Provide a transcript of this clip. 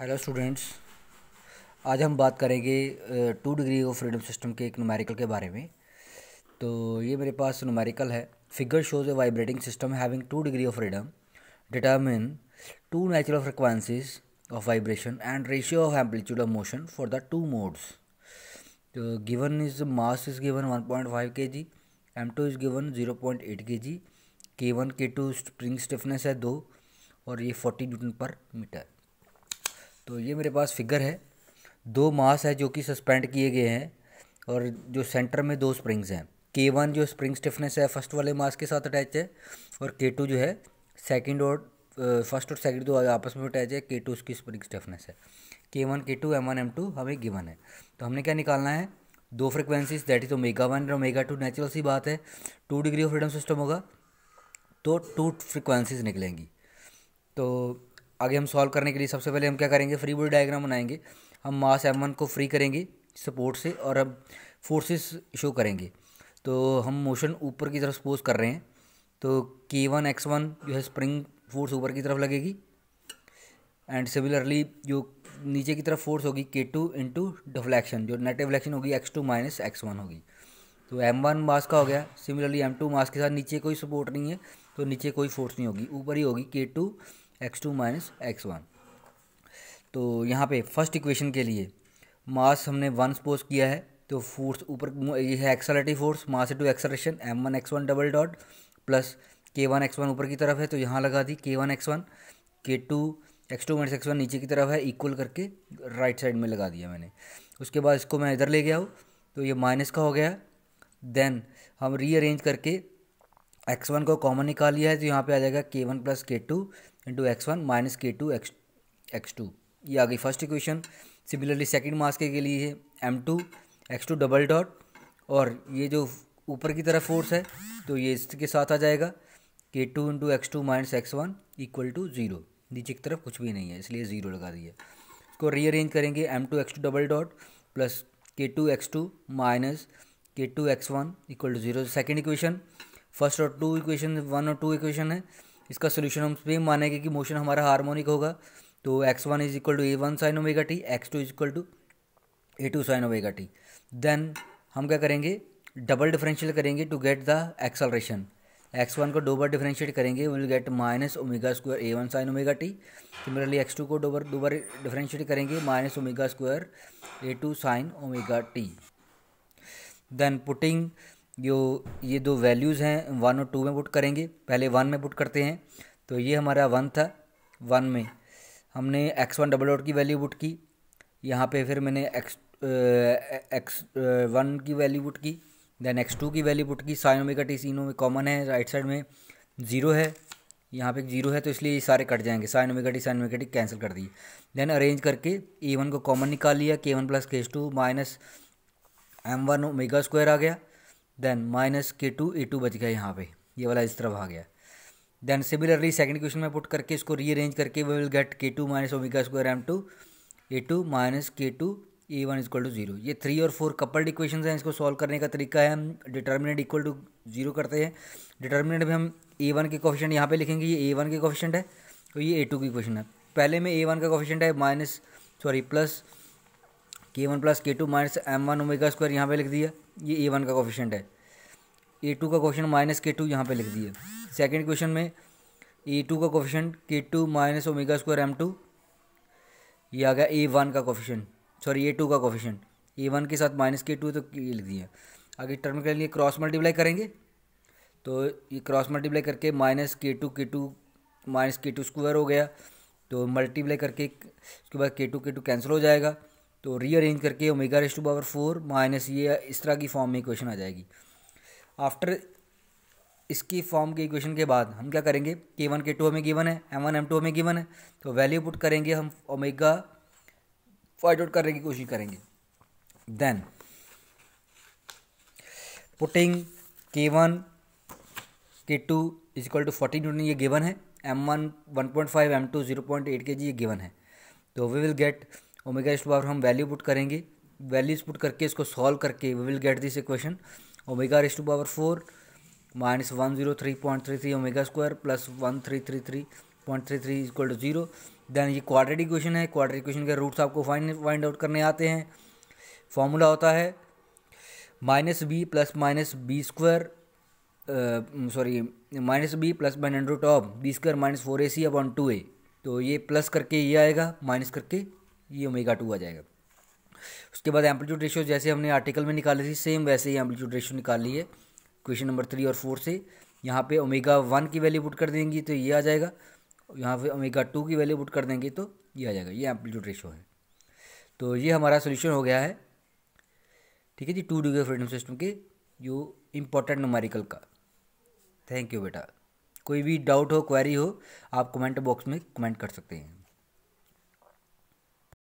hello students आज हम बात करेंगे two degree of freedom system के एक नुमेरिकल के बारे में तो ये मेरे पास नुमेरिकल है figure shows a vibrating system having two degree of freedom determine two natural frequencies of vibration and ratio of amplitude of motion for the two modes तो given is mass is given one point five K G M two is given zero point eight K G के one K to spring stiffness है दो और ये forty Newton पर metre तो ये मेरे पास फिगर है दो मास है जो कि सस्पेंड किए गए हैं और जो सेंटर में दो स्प्रिंग्स हैं के वन जो स्प्रिंग स्टिफनेस है फर्स्ट वाले मास के साथ अटैच है और के टू जो है सेकंड और फर्स्ट और सेकंड दो आपस में अटैच है के टू उसकी स्प्रिंग स्टिफनेस है K one K two M one M two हमें गिवन है तो हमने क्या निकालना है दो frequencies that is omega one और ओमेगा टू नेचुरल सी बात है two degree of freedom system होगा तो टू फ्रिक्वेंसीज निकलेंगी तो आगे हम सॉल्व करने के लिए सबसे पहले हम क्या करेंगे फ्री बॉडी डायग्राम बनाएंगे हम मास एम वन को फ्री करेंगे सपोर्ट से और हम फोर्सेस शो करेंगे तो हम मोशन ऊपर की तरफ सपोज कर रहे हैं तो के वन एक्स वन जो है स्प्रिंग फोर्स ऊपर की तरफ लगेगी एंड सिमिलरली जो नीचे की तरफ फोर्स होगी के टू इंटू डिफ्लेक्शन जो नेट डिफ्लेक्शन होगी X two minus X one होगी तो एम वन मास का हो गया सिमिलरली एम टू मास के साथ नीचे कोई सपोर्ट नहीं है तो नीचे कोई फोर्स नहीं होगी ऊपर ही होगी K two X two minus X one तो यहाँ पे फर्स्ट इक्वेशन के लिए मास हमने वन सपोज किया है तो फोर्स ऊपर ये है accelerative force mass to acceleration M one X one double dot plus K one X one ऊपर की तरफ है तो यहाँ लगा दी K one X one K two X two minus X one नीचे की तरफ है इक्वल करके राइट साइड में लगा दिया मैंने उसके बाद इसको मैं इधर ले गया हूँ तो ये माइनस का हो गया देन हम रीअरेंज करके एक्स वन को कॉमन निकाल लिया है तो यहाँ पे आ जाएगा K one plus K two into X one minus K two X X two ये आ गई फर्स्ट इक्वेशन सिमिलरली सेकेंड मास्के के लिए M two X two double dot और ये जो ऊपर की तरफ फोर्स है तो ये इसके साथ आ जाएगा K two into X two minus X one equal to zero नीचे की तरफ कुछ भी नहीं है इसलिए ज़ीरो लगा दिया इसको रीअरेंज करेंगे M two X two double dot plus K two X two minus K two X one equal to zero second equation first और टू इक्वेशन वन और टू इक्वेशन है इसका सोल्यूशन हम भी मानेंगे कि मोशन हमारा हार्मोनिक होगा तो X one is equal to A one sine omega T X two is equal to A two sine omega T then हम क्या करेंगे डबल डिफरेंशियल करेंगे to get the acceleration X one को दो बार डिफरेंशिएट करेंगे will get minus omega square A one sine omega T similarly X two को दो बार दो बार डिफरेंशिएट करेंगे minus omega square A two sine omega T then putting जो ये दो वैल्यूज़ हैं वन और टू में पुट करेंगे पहले वन में पुट करते हैं तो ये हमारा वन था वन में हमने एक्स वन डबल डॉट की वैल्यू पुट की यहाँ पे फिर मैंने एक्स एक्स वन की वैल्यू पुट की देन एक्स टू की वैल्यू पुट की में ओमेगा टी सीनो में कॉमन है राइट साइड में ज़ीरो है यहाँ पे जीरो है तो इसलिए ये सारे कट जाएंगे sine omega T sine omega T cancel कर दिए देन अरेंज करके ए वन को कॉमन निकाल लिया K one plus K two minus M one omega square आ गया then minus K two A two बच गया यहाँ पे ये वाला इस तरफ आ गया देन सिमिलरली सेकंड क्वेश्चन में पुट करके इसको रीअरेंज करके we will get K two minus omega square M two A two minus K two A one equal to zero ये थ्री और फोर कपल्ड इक्वेशन हैं इसको सॉल्व करने का तरीका है हम डिटर्मिनेंट इक्वल टू जीरो करते हैं डिटर्मिनेंट में हम ए वन के कॉफिशेंट यहाँ पे लिखेंगे ये ए वन के कॉफिशेंट है और तो ये ए टू की क्वेश्चन है पहले में ए वन का कॉफिशेंट है minus sorry plus K one plus K two minus M one omega square यहाँ पर लिख दिया ये ए वन का कोफिशेंट है ए टू का क्वेश्चन माइनस के टू यहाँ पर लिख दिया सेकेंड क्वेश्चन में ए टू का coefficient K two minus omega square M two ये आ गया ए वन का कोफिशेंट सॉरी ए टू का कोफिशेंट ए वन के साथ माइनस के टू तो ये लिख दिया आगे टर्म के लिए क्रॉस मल्टीप्लाई करेंगे तो ये क्रॉस मल्टीप्लाई करके minus K two K two minus K two square हो गया तो मल्टीप्लाई करके उसके बाद के टू के टू कैंसिल हो जाएगा तो रीअरेंज करके omega raise to power four minus ये इस तरह की फॉर्म में इक्वेशन आ जाएगी आफ्टर इसकी फॉर्म के इक्वेशन के बाद हम क्या करेंगे के वन के टू हमें गिवन है एम वन एम टू हमें गिवन है तो वैल्यू पुट करेंगे हम ओमेगा फाइंड आउट करने की कोशिश करेंगे then putting K one K two is equal to fourteen newton ये गिवन है M one one point five M two zero point eight K G ये गिवन है तो we will get omega is power हम value put करेंगे values put करके इसको solve करके we will get this equation omega raised to power four minus one zero three point three three omega square plus one three three three point three three equal to zero then ये quadratic equation है quadratic equation के roots आपको find find out करने आते हैं formula होता है minus B plus minus B square sorry minus B plus बाइन root of B square minus four A C upon two A तो ये प्लस करके ये आएगा माइनस करके ये ओमेगा टू आ जाएगा उसके बाद एम्पलीट्यूड रेशियो जैसे हमने आर्टिकल में निकाली थी सेम वैसे ही एम्पलीट्यूड रेशियो निकाल ली है क्वेश्चन नंबर थ्री और फोर से यहाँ पे ओमेगा वन की वैल्यू पुट कर देंगी तो ये आ जाएगा यहाँ पे ओमेगा टू की वैल्यू पुट कर देंगे तो ये आ जाएगा ये एम्पलीट्यूड रेशियो है तो ये हमारा सोल्यूशन हो गया है ठीक है जी टू डिग्री फ्रीडम सिस्टम के जो इम्पोर्टेंट नोमारिकल का थैंक यू बेटा कोई भी डाउट हो क्वेरी हो आप कमेंट बॉक्स में कमेंट कर सकते हैं